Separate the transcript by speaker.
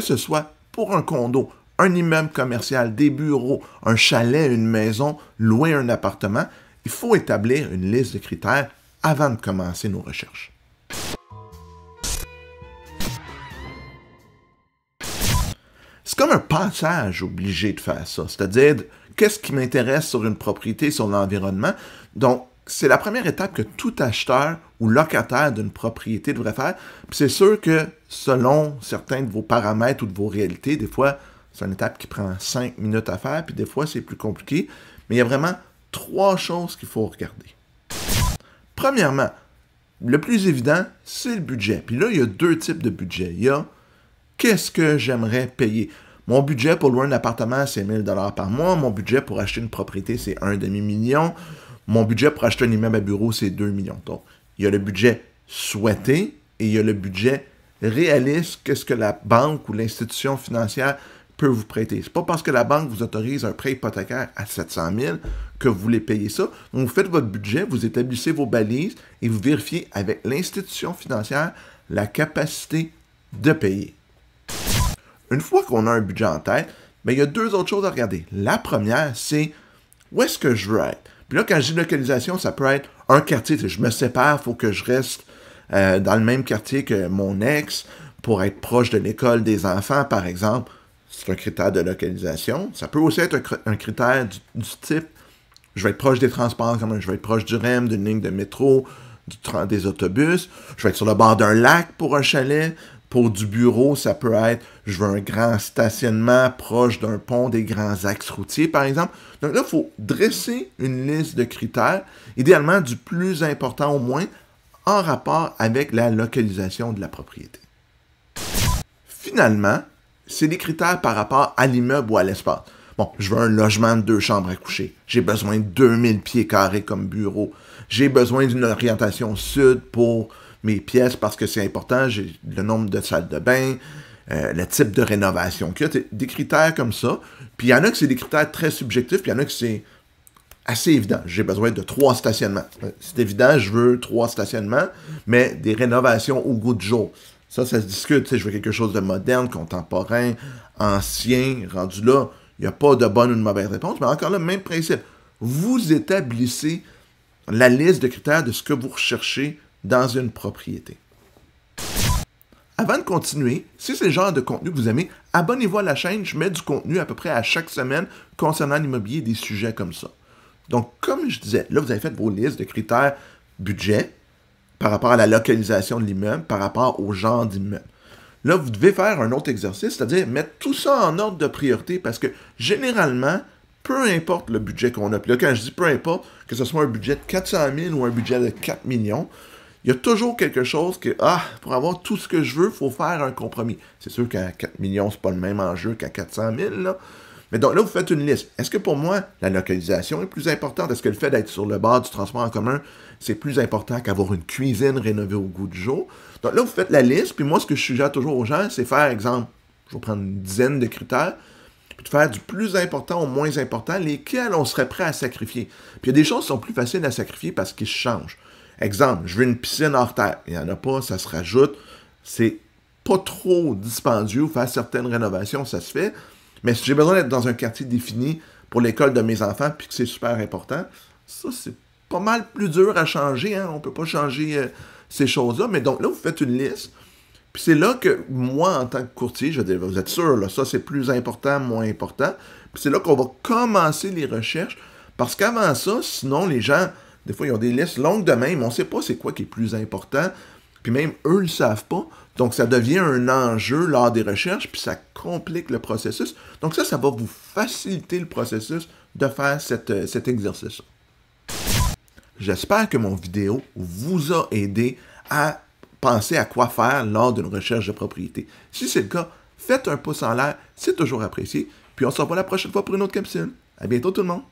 Speaker 1: que ce soit pour un condo, un immeuble commercial, des bureaux, un chalet, une maison, louer un appartement, il faut établir une liste de critères avant de commencer nos recherches. C'est comme un passage obligé de faire ça, c'est-à-dire qu'est-ce qui m'intéresse sur une propriété, sur l'environnement. Donc, c'est la première étape que tout acheteur ou locataire d'une propriété devrait faire. Puis c'est sûr que selon certains de vos paramètres ou de vos réalités, des fois, c'est une étape qui prend cinq minutes à faire, puis des fois, c'est plus compliqué. Mais il y a vraiment trois choses qu'il faut regarder. Premièrement, le plus évident, c'est le budget. Puis là, il y a deux types de budget. Il y a qu'est-ce que j'aimerais payer. Mon budget pour louer un appartement, c'est 1000 dollars par mois. Mon budget pour acheter une propriété, c'est un demi-million. Mon budget pour acheter un immeuble à bureau, c'est 2 millions. Donc, il y a le budget souhaité et il y a le budget réaliste, qu'est-ce que la banque ou l'institution financière peut vous prêter. C'est pas parce que la banque vous autorise un prêt hypothécaire à 700 000 que vous voulez payer ça. Donc, vous faites votre budget, vous établissez vos balises et vous vérifiez avec l'institution financière la capacité de payer. Une fois qu'on a un budget en tête, mais ben, il y a deux autres choses à regarder. La première, c'est où est-ce que je veux être? Puis là, quand dis localisation, ça peut être un quartier. Je me sépare, faut que je reste euh, dans le même quartier que mon ex pour être proche de l'école des enfants, par exemple. C'est un critère de localisation. Ça peut aussi être un, critère du, type je vais être proche des transports, comme je vais être proche du REM, d'une ligne de métro, du des autobus, je vais être sur le bord d'un lac pour un chalet. Pour du bureau, ça peut être je veux un grand stationnement proche d'un pont des grands axes routiers, par exemple. Donc là, il faut dresser une liste de critères, idéalement du plus important au moins, en rapport avec la localisation de la propriété. Finalement, c'est des critères par rapport à l'immeuble ou à l'espace. Bon, je veux un logement de deux chambres à coucher. J'ai besoin de 2000 pieds carrés comme bureau. J'ai besoin d'une orientation sud pour mes pièces parce que c'est important. J'ai le nombre de salles de bain, euh, le type de rénovation qu'il y a. Des critères comme ça. Puis il y en a que c'est des critères très subjectifs, puis il y en a que c'est assez évident. J'ai besoin de trois stationnements. Euh, c'est évident, je veux trois stationnements, mais des rénovations au goût du jour. Ça, ça se discute. Je veux quelque chose de moderne, contemporain, ancien, rendu là. Il n'y a pas de bonne ou de mauvaise réponse, mais encore le même principe. Vous établissez la liste de critères de ce que vous recherchez dans une propriété. Avant de continuer, si c'est le genre de contenu que vous aimez, abonnez-vous à la chaîne. Je mets du contenu à peu près à chaque semaine concernant l'immobilier des sujets comme ça. Donc, comme je disais, là, vous avez fait vos listes de critères budget par rapport à la localisation de l'immeuble, par rapport au genre d'immeuble. Là, vous devez faire un autre exercice, c'est-à-dire mettre tout ça en ordre de priorité parce que généralement, peu importe le budget qu'on a, puis là, quand je dis peu importe, que ce soit un budget de 400 000 ou un budget de 4 millions, il y a toujours quelque chose que, ah, pour avoir tout ce que je veux, il faut faire un compromis. C'est sûr qu'à 4 millions, c'est pas le même enjeu qu'à 400 000, là. Mais donc là, vous faites une liste. Est-ce que pour moi, la localisation est plus importante? Est-ce que le fait d'être sur le bord du transport en commun, c'est plus important qu'avoir une cuisine rénovée au goût du jour? Donc là, vous faites la liste, puis moi, ce que je suggère toujours aux gens, c'est faire, exemple, je vais prendre une dizaine de critères, puis de faire du plus important au moins important, lesquels on serait prêt à sacrifier. Puis il y a des choses qui sont plus faciles à sacrifier parce qu'ils changent. Exemple, je veux une piscine hors terre. Il n'y en a pas, ça se rajoute. C'est pas trop dispendieux. Faire certaines rénovations, ça se fait. Mais si j'ai besoin d'être dans un quartier défini pour l'école de mes enfants, puis que c'est super important, ça, c'est pas mal plus dur à changer. Hein? On ne peut pas changer euh, ces choses-là. Mais donc là, vous faites une liste. Puis c'est là que moi, en tant que courtier, je vous êtes sûr, là, ça c'est plus important, moins important. Puis c'est là qu'on va commencer les recherches. Parce qu'avant ça, sinon, les gens, des fois, ils ont des listes longues de même. On ne sait pas c'est quoi qui est plus important. Puis même, eux ne le savent pas. Donc, ça devient un enjeu lors des recherches, puis ça complique le processus. Donc, ça, ça va vous faciliter le processus de faire euh, cet exercice. J'espère que mon vidéo vous a aidé à penser à quoi faire lors d'une recherche de propriété. Si c'est le cas, faites un pouce en l'air, c'est toujours apprécié. Puis on se revoit la prochaine fois pour une autre capsule. À bientôt tout le monde!